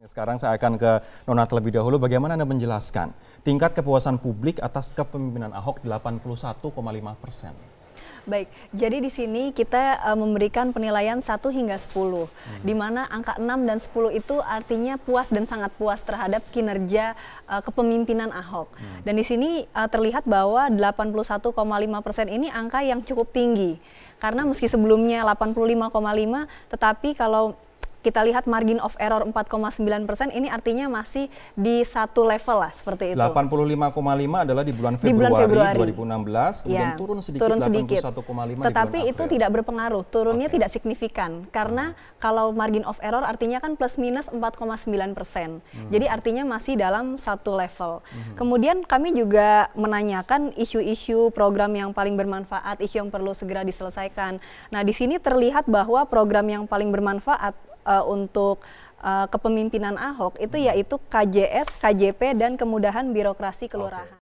Ya, sekarang saya akan ke Nona terlebih dahulu. Bagaimana Anda menjelaskan tingkat kepuasan publik atas kepemimpinan Ahok 81,5 persen? Baik, jadi di sini kita uh, memberikan penilaian 1 hingga 10, hmm. di mana angka 6 dan 10 itu artinya puas dan sangat puas terhadap kinerja uh, kepemimpinan Ahok. Hmm. Dan di sini uh, terlihat bahwa 81,5 persen ini angka yang cukup tinggi, karena meski sebelumnya 85,5, tetapi kalau kita lihat margin of error 4,9 persen, ini artinya masih di satu level lah seperti itu. 85,5 adalah di bulan Februari, di bulan Februari. 2016, kemudian ya, turun sedikit, turun sedikit. 81,5 Tetapi di bulan itu tidak berpengaruh, turunnya okay. tidak signifikan. Karena hmm. kalau margin of error artinya kan plus minus 4,9 persen. Hmm. Jadi artinya masih dalam satu level. Hmm. Kemudian kami juga menanyakan isu-isu program yang paling bermanfaat, isu yang perlu segera diselesaikan. Nah di sini terlihat bahwa program yang paling bermanfaat uh, untuk uh, kepemimpinan Ahok itu yaitu KJS, KJP dan kemudahan birokrasi kelurahan. Okay.